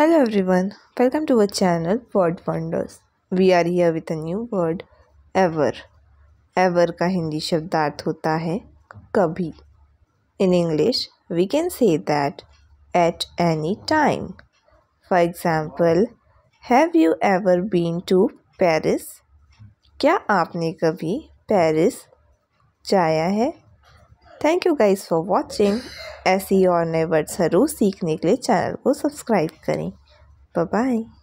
Hello everyone, welcome to our channel Word Wonders. We are here with a new word ever. Ever का हिंदी शब्दार्थ होता है कभी In English, we can say that at any time. For example, have you ever been to Paris? क्या आपने कभी Paris जाया है thank you guys for watching ऐसी और नए वर्ड्स हर रोज़ सीखने के लिए चैनल को सब्सक्राइब करें बाय